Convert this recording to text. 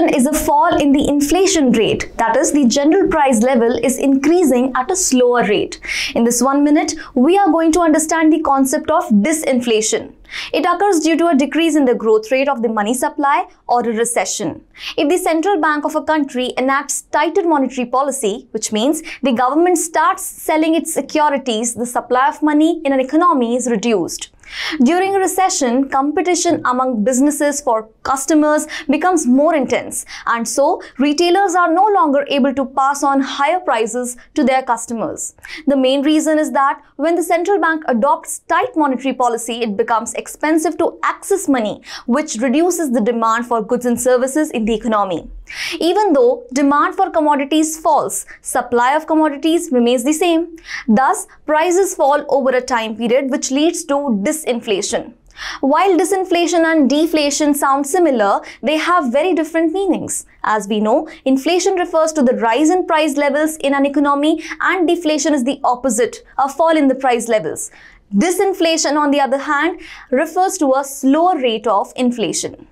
reason is a fall in the inflation rate. That is, the general price level is increasing at a slower rate. In this one minute, we are going to understand the concept of disinflation. It occurs due to a decrease in the growth rate of the money supply or a recession. If the central bank of a country enacts tighter monetary policy, which means the government starts selling its securities, the supply of money in an economy is reduced. During recession, competition among businesses for customers becomes more intense and so retailers are no longer able to pass on higher prices to their customers. The main reason is that when the central bank adopts tight monetary policy, it becomes expensive to access money which reduces the demand for goods and services in the economy. Even though demand for commodities falls, supply of commodities remains the same. Thus, prices fall over a time period which leads to disinflation. While disinflation and deflation sound similar, they have very different meanings. As we know, inflation refers to the rise in price levels in an economy and deflation is the opposite, a fall in the price levels. Disinflation, on the other hand, refers to a slower rate of inflation.